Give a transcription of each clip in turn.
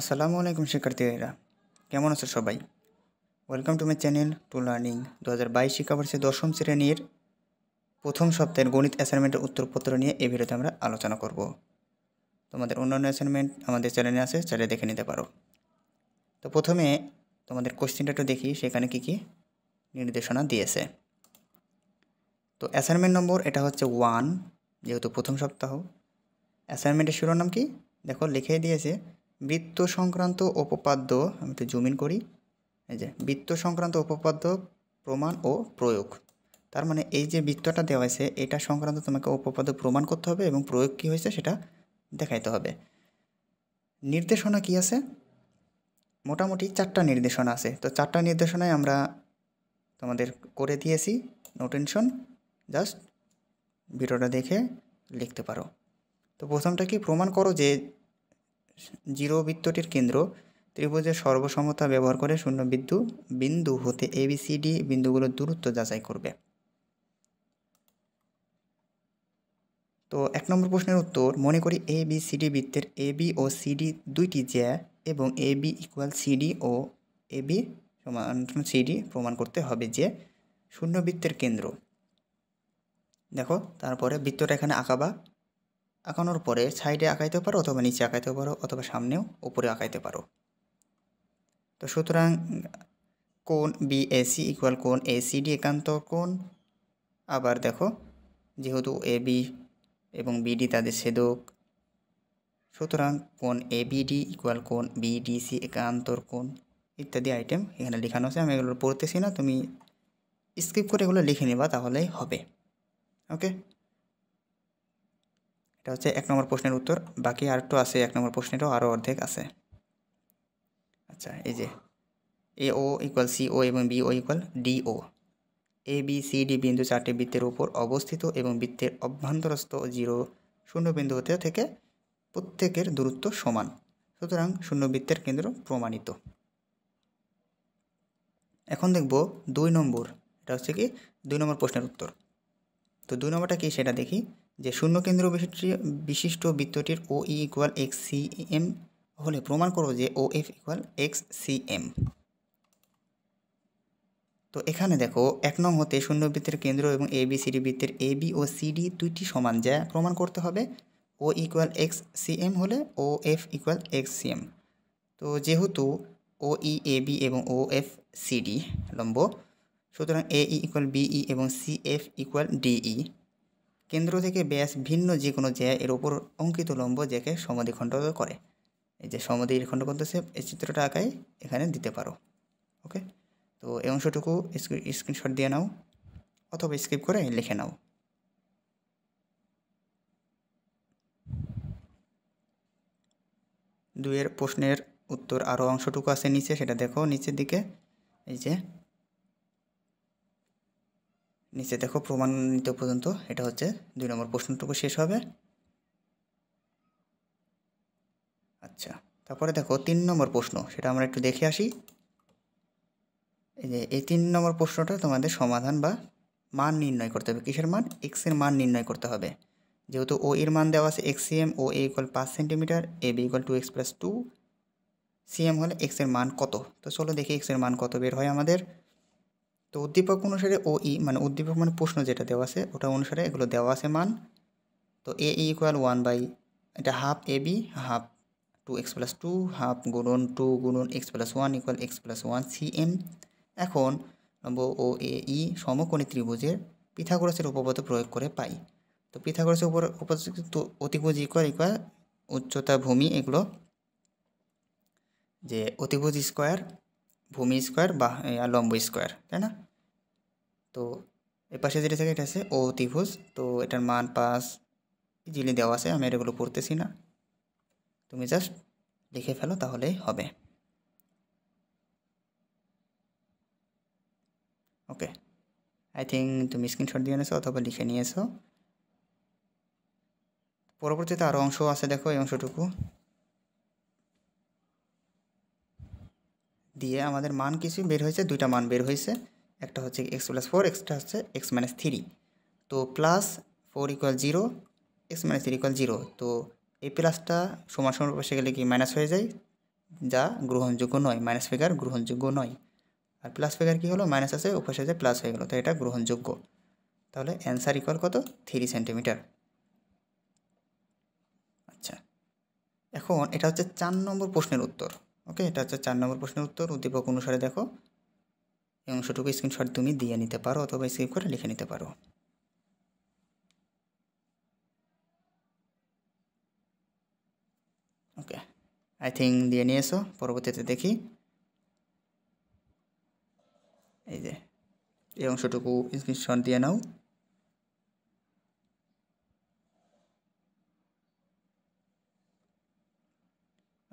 আসসালামু আলাইকুম শিক্ষার্থীরা কেমন আছো সবাই welcome to my channel to learning দু হাজার বাইশ শিক্ষাবর্ষে দশম শ্রেণীর প্রথম সপ্তাহের গণিত অ্যাসাইনমেন্টের উত্তরপত্র নিয়ে এই ভিডিওতে আমরা আলোচনা করব তোমাদের অন্যান্য অ্যাসাইনমেন্ট আমাদের চ্যানেলে আছে চ্যানেলে দেখে নিতে পারো তো প্রথমে তোমাদের কোশ্চেনটা একটু দেখি সেখানে কি কি নির্দেশনা দিয়েছে তো অ্যাসাইনমেন্ট নম্বর এটা হচ্ছে ওয়ান যেহেতু প্রথম সপ্তাহ অ্যাসাইনমেন্টের শিরোনাম কি দেখো লিখে দিয়েছে বৃত্ত সংক্রান্ত উপপাদ্য আমি একটু ইন করি এই যে বৃত্ত সংক্রান্ত উপপাদ্য প্রমাণ ও প্রয়োগ তার মানে এই যে বৃত্তটা দেওয়া হয়েছে এটা সংক্রান্ত তোমাকে উপপাদ্য প্রমাণ করতে হবে এবং প্রয়োগ কী হয়েছে সেটা দেখাইতে হবে নির্দেশনা কি আছে মোটামুটি চারটা নির্দেশনা আছে তো চারটা নির্দেশনায় আমরা তোমাদের করে দিয়েছি নো টেনশন জাস্ট ভিডিওটা দেখে লিখতে পারো তো প্রথমটা কি প্রমাণ করো যে জিরো বৃত্তটির কেন্দ্র ত্রিভুজের সর্বসমতা ব্যবহার করে শূন্য বিন্দু বিন্দু হতে এবিসিডি বিন্দুগুলোর দূরত্ব যাচাই করবে তো এক নম্বর প্রশ্নের উত্তর মনে করি এ বি সিডি বৃত্তের এ বি ও সিডি দুইটি জ্যা এবং এ বি ইকুয়াল সিডি ও এ বি সমান সিডি প্রমাণ করতে হবে যে শূন্য বৃত্তের কেন্দ্র দেখো তারপরে বৃত্তটা এখানে আঁকাবা আঁকানোর পরে সাইডে আঁকাইতে পারো অথবা নিচে আঁকাইতে পারো অথবা সামনেও উপরে আঁকাইতে পারো তো সুতরাং কোন বিএসি ইকুয়াল কোন এসিডি একান্ত কোন আবার দেখো যেহেতু এ বি এবং বিডি তাদের সেদক সুতরাং কোন এবিডি ইকুয়াল কোন বিডিসি একান্তর কোন ইত্যাদি আইটেম এখানে লেখানো আছে আমি এগুলো পড়তেছি না তুমি স্কিপ করে এগুলো লিখে নেবা তাহলেই হবে ওকে এটা হচ্ছে এক নম্বর প্রশ্নের উত্তর বাকি আরেকটু আছে এক নম্বর প্রশ্নেরও আরও অর্ধেক আছে আচ্ছা এই যে এ ও ইকুয়াল সি ও এবং B O equal D O A B C D বিন্দু চারটি বৃত্তের উপর অবস্থিত এবং বৃত্তের অভ্যন্তরস্থ জিরো শূন্য বিন্দু হতে থেকে প্রত্যেকের দূরত্ব সমান সুতরাং শূন্য বৃত্তের কেন্দ্র প্রমাণিত এখন দেখব দুই নম্বর এটা হচ্ছে কি দুই নম্বর প্রশ্নের উত্তর তো দুই নম্বরটা কি সেটা দেখি যে শূন্য কেন্দ্র বিশিষ্ট বিশিষ্ট বৃত্তটির O E equal x C M হলে প্রমাণ করো যে O F equal x C M তো এখানে দেখো এক নং হতে শূন্য বৃত্তের কেন্দ্র এবং এ বি সিডি বৃত্তের এ বি ও সিডি দুইটি সমান যা প্রমাণ করতে হবে O equal x C M হলে O F equal x C M তো যেহেতু ও ই এ বি এবং ও এফ সিডি লম্ব সুতরাং এ ই ইকুয়াল ই এবং সি এফ ইকুয়াল ই কেন্দ্র থেকে ব্যাস ভিন্ন যে কোনো জ্যা এর উপর অঙ্কিত লম্ব জ্যাকে সমাধিখণ্ড করে এই যে সমাধিখণ্ড করতেছে এই চিত্রটা আঁকায় এখানে দিতে পারো ওকে তো এই অংশটুকু স্ক্রিনশট দিয়ে নাও অথবা স্কিপ করে লিখে নাও দুইয়ের প্রশ্নের উত্তর আরও অংশটুকু আছে নিচে সেটা দেখো নিচের দিকে এই যে নিচে দেখো প্রমাণিত পর্যন্ত এটা হচ্ছে দুই নম্বর প্রশ্নটুকু শেষ হবে আচ্ছা তারপরে দেখো তিন নম্বর প্রশ্ন সেটা আমরা একটু দেখে আসি এই যে এই তিন নম্বর প্রশ্নটা তোমাদের সমাধান বা মান নির্ণয় করতে হবে কিসের মান এক্সের মান নির্ণয় করতে হবে যেহেতু ও এর মান দেওয়া আছে x CM O A equal পাঁচ centimetre A B equal to x plus two CM হলে এক্সের মান কত তো চলো দেখি এক্সের মান কত বের হয় আমাদের তো উদ্দীপক অনুসারে ও ই মানে উদ্দীপক মানে প্রশ্ন যেটা দেওয়া আছে ওটা অনুসারে এগুলো দেওয়া আছে মান তো এ ইকুয়াল ওয়ান বাই এটা half A B half two x plus two half গুণন টু গুণন x plus one equal x plus one C M এখন নম্বর ও এ ই সমকোণী ত্রিভুজের পিথাগোরাসের উপপাদ্য প্রয়োগ করে পাই তো পিথাগোরাসের উপর উপপাদ্য অতিভুজ ইকুয়াল ইকুয়াল উচ্চতা ভূমি এগুলো যে অতিভুজ স্কোয়ার ভূমি স্কোয়ার বা লম্ব স্কোয়ার তাই না তো এর পাশে যেটা থাকে এটা আছে ও ত্রিভুজ তো এটার মান পাস ইজিলি দেওয়া আছে আমি এগুলো পড়তেছি না তুমি জাস্ট লিখে ফেলো তাহলেই হবে ওকে আই থিঙ্ক তুমি স্ক্রিনশট দিয়ে নিয়েছো অথবা লিখে নিয়েছো পরবর্তীতে আরও অংশ আছে দেখো এই অংশটুকু দিয়ে আমাদের মান কিছু বের হয়েছে দুইটা মান বের হয়েছে একটা হচ্ছে এক্স প্লাস ফোর এক্সটা হচ্ছে এক্স মাইনাস থ্রি তো plus four equal zero x minus three equal zero তো এই প্লাসটা সমান সমান পাশে গেলে কি মাইনাস হয়ে যায় যা গ্রহণযোগ্য নয় মাইনাস ফিগার গ্রহণযোগ্য নয় আর প্লাস ফিগার কী হলো মাইনাস আছে ওপাশে যে প্লাস হয়ে গেলো তো এটা গ্রহণযোগ্য তাহলে অ্যান্সার ইকুয়াল কত থ্রি সেন্টিমিটার আচ্ছা এখন এটা হচ্ছে চার নম্বর প্রশ্নের উত্তর ওকে এটা হচ্ছে চার নম্বর প্রশ্নের উত্তর উদ্দীপক অনুসারে দেখো এই অংশটুকু স্ক্রিনশট তুমি দিয়ে নিতে পারো অথবা স্কিপ করে লিখে নিতে পারো ওকে আই থিঙ্ক দিয়ে নিয়ে এসো পরবর্তীতে দেখি এই যে এই অংশটুকু স্ক্রিনশট দিয়ে নাও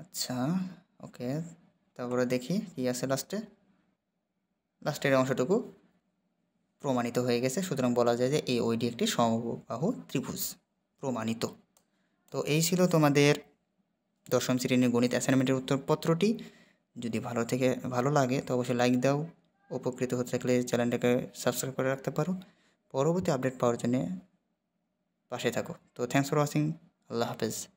আচ্ছা ওকে তারপরে দেখি কী আছে লাস্টে লাস্টের অংশটুকু প্রমাণিত হয়ে গেছে সুতরাং বলা যায় যে এই ওইটি একটি সমবাহু ত্রিভুজ প্রমাণিত তো এই ছিল তোমাদের দশম শ্রেণীর গণিত অ্যাসাইনমেন্টের উত্তরপত্রটি যদি ভালো থেকে ভালো লাগে তো অবশ্যই লাইক দাও উপকৃত হতে থাকলে চ্যানেলটাকে সাবস্ক্রাইব করে রাখতে পারো পরবর্তী আপডেট পাওয়ার জন্য পাশে থাকো তো থ্যাংকস ফর ওয়াচিং আল্লাহ হাফেজ